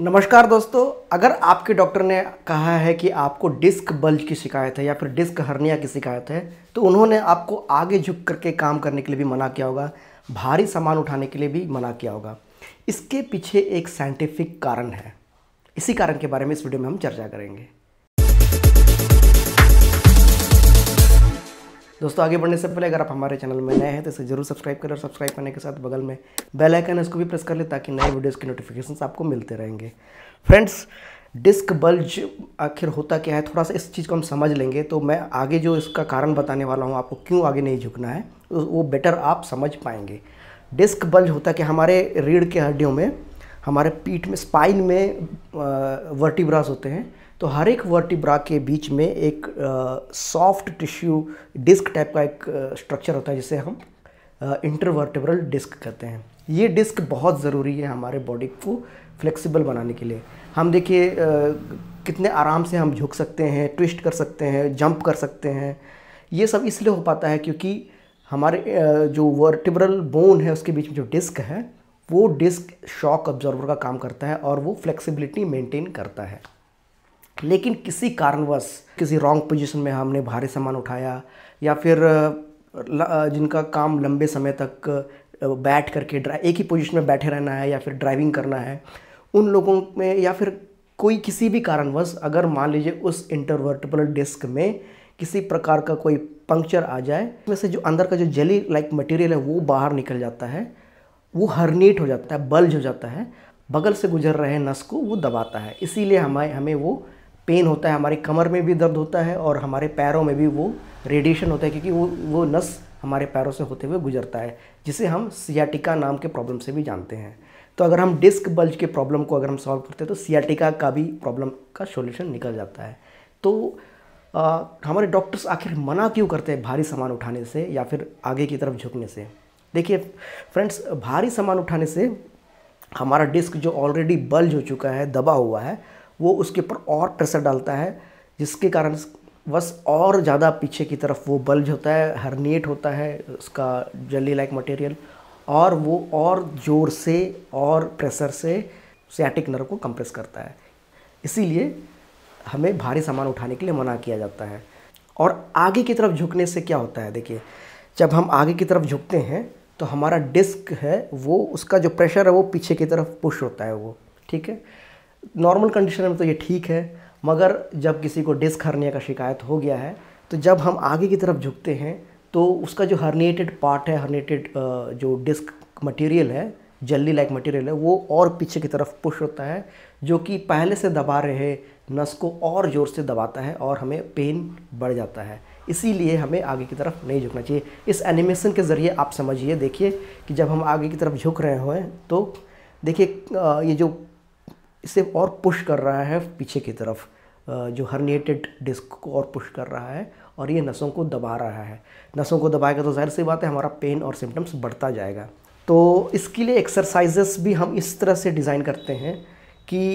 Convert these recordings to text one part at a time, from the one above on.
नमस्कार दोस्तों अगर आपके डॉक्टर ने कहा है कि आपको डिस्क बल्ज की शिकायत है या फिर डिस्क हर्निया की शिकायत है तो उन्होंने आपको आगे झुक करके काम करने के लिए भी मना किया होगा भारी सामान उठाने के लिए भी मना किया होगा इसके पीछे एक साइंटिफिक कारण है इसी कारण के बारे में इस वीडियो में हम चर्चा करेंगे दोस्तों आगे बढ़ने से पहले अगर आप हमारे चैनल में नए हैं तो इसे जरूर सब्सक्राइब करें और सब्सक्राइब करने के साथ बगल में बेल आइकन है उसको भी प्रेस कर लें ताकि नए वीडियोस के नोटिफिकेशन आपको मिलते रहेंगे फ्रेंड्स डिस्क बल्ज आखिर होता क्या है थोड़ा सा इस चीज़ को हम समझ लेंगे तो मैं आगे जो इसका कारण बताने वाला हूँ आपको क्यों आगे नहीं झुकना है तो वो बेटर आप समझ पाएंगे डिस्क बल्ज होता कि हमारे रीढ़ के हड्डियों में हमारे पीठ में स्पाइन में वर्टिब्रास होते हैं तो हर एक वर्टिब्रा के बीच में एक सॉफ्ट टिश्यू डिस्क टाइप का एक स्ट्रक्चर होता है जिसे हम इंटरवर्टिब्रल डिस्क कहते हैं ये डिस्क बहुत ज़रूरी है हमारे बॉडी को फ्लेक्सिबल बनाने के लिए हम देखिए कितने आराम से हम झुक सकते हैं ट्विस्ट कर सकते हैं जंप कर सकते हैं ये सब इसलिए हो पाता है क्योंकि हमारे जो वर्टिब्रल बोन है उसके बीच में जो डिस्क है वो डिस्क शॉक ऑब्जर्वर का काम करता है और वो फ्लेक्सिबिलिटी मेंटेन करता है लेकिन किसी कारणवश किसी रॉन्ग पोजीशन में हमने भारी सामान उठाया या फिर जिनका काम लंबे समय तक बैठ करके एक ही पोजीशन में बैठे रहना है या फिर ड्राइविंग करना है उन लोगों में या फिर कोई किसी भी कारणवश अगर मान लीजिए उस इंटरवर्टेबल डिस्क में किसी प्रकार का कोई पंक्चर आ जाए उसमें से जो अंदर का जो जेली लाइक मटेरियल है वो बाहर निकल जाता है वो हरनेट हो जाता है बल्ज हो जाता है बगल से गुजर रहे नस को वो दबाता है इसीलिए हमारे हमें वो पेन होता है हमारे कमर में भी दर्द होता है और हमारे पैरों में भी वो रेडिएशन होता है क्योंकि वो वो नस हमारे पैरों से होते हुए गुजरता है जिसे हम सियाटिका नाम के प्रॉब्लम से भी जानते हैं तो अगर हम डिस्क बल्ज के प्रॉब्लम को अगर हम सॉल्व करते हैं तो सियाटिका का भी प्रॉब्लम का सोल्यूशन निकल जाता है तो आ, हमारे डॉक्टर्स आखिर मना क्यों करते हैं भारी सामान उठाने से या फिर आगे की तरफ झुकने से देखिए फ्रेंड्स भारी सामान उठाने से हमारा डिस्क जो ऑलरेडी बल्ज हो चुका है दबा हुआ है वो उसके ऊपर और प्रेशर डालता है जिसके कारण बस और ज़्यादा पीछे की तरफ वो बल्ज होता है हरनेट होता है उसका जली लाइक मटेरियल और वो और जोर से और प्रेशर से सियाटिक नर्व को कंप्रेस करता है इसीलिए हमें भारी सामान उठाने के लिए मना किया जाता है और आगे की तरफ झुकने से क्या होता है देखिए जब हम आगे की तरफ झुकते हैं तो हमारा डिस्क है वो उसका जो प्रेशर है वो पीछे की तरफ पुश होता है वो ठीक है नॉर्मल कंडीशन में तो ये ठीक है मगर जब किसी को डिस्क हर्निया का शिकायत हो गया है तो जब हम आगे की तरफ झुकते हैं तो उसका जो हर्निएटेड पार्ट है हर्निएटेड जो डिस्क मटेरियल है जल्दी लाइक मटेरियल है वो और पीछे की तरफ पुश होता है जो कि पहले से दबा रहे नस को और ज़ोर से दबाता है और हमें पेन बढ़ जाता है इसीलिए हमें आगे की तरफ नहीं झुकना चाहिए इस एनिमेशन के ज़रिए आप समझिए देखिए कि जब हम आगे की तरफ झुक रहे हों तो देखिए ये जो इसे और पुश कर रहा है पीछे की तरफ जो हर्निएटेड डिस्क को और पुश कर रहा है और ये नसों को दबा रहा है नसों को दबाएगा तो जाहिर सी बात है हमारा पेन और सिम्टम्स बढ़ता जाएगा तो इसके लिए एक्सरसाइजेस भी हम इस तरह से डिज़ाइन करते हैं कि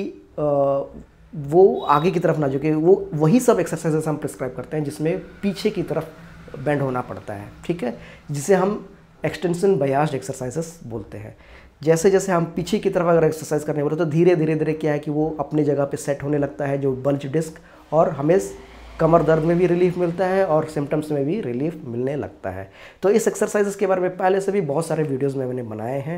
वो आगे की तरफ ना झुके वो वही सब एक्सरसाइजेस हम प्रिस्क्राइब करते हैं जिसमें पीछे की तरफ बेंड होना पड़ता है ठीक है जिसे हम एक्सटेंशन बयाज एक्सरसाइजेस बोलते हैं जैसे जैसे हम पीछे की तरफ अगर एक्सरसाइज करने बोले तो धीरे धीरे धीरे क्या है कि वो अपनी जगह पे सेट होने लगता है जो बल्ज डिस्क और हमें कमर दर्द में भी रिलीफ मिलता है और सिम्टम्स में भी रिलीफ मिलने लगता है तो इस एक्सरसाइज के बारे में पहले से भी बहुत सारे वीडियोज़ में मैंने बनाए हैं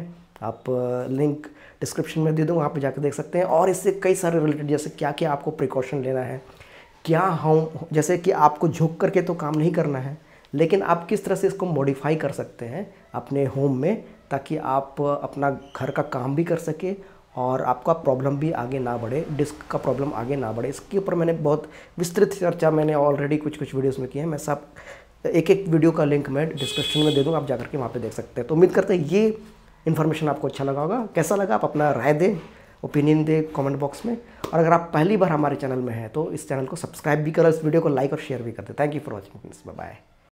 आप लिंक डिस्क्रिप्शन में दे दूँ वहाँ पर जाकर देख सकते हैं और इससे कई सारे रिलेटेड जैसे क्या क्या आपको प्रिकॉशन लेना है क्या हम जैसे कि आपको झुक करके तो काम नहीं करना है लेकिन आप किस तरह से इसको मॉडिफाई कर सकते हैं अपने होम में ताकि आप अपना घर का काम भी कर सके और आपका प्रॉब्लम भी आगे ना बढ़े डिस्क का प्रॉब्लम आगे ना बढ़े इसके ऊपर मैंने बहुत विस्तृत चर्चा मैंने ऑलरेडी कुछ कुछ वीडियोस में की है मैं सब एक एक वीडियो का लिंक मैं डिस्क्रिप्शन में दे दूँगा आप जाकर के वहाँ पर देख सकते हैं तो उम्मीद करते हैं ये इन्फॉर्मेशन आपको अच्छा लगा होगा कैसा लगा आप अपना राय दें ओपिनियन दें कॉमेंट बॉक्स में और अगर आप पहली बार हमारे चैनल में हैं तो इस चैनल को सब्सक्राइब भी करें इस वीडियो को लाइक और शेयर भी कर दें thank you for watching bye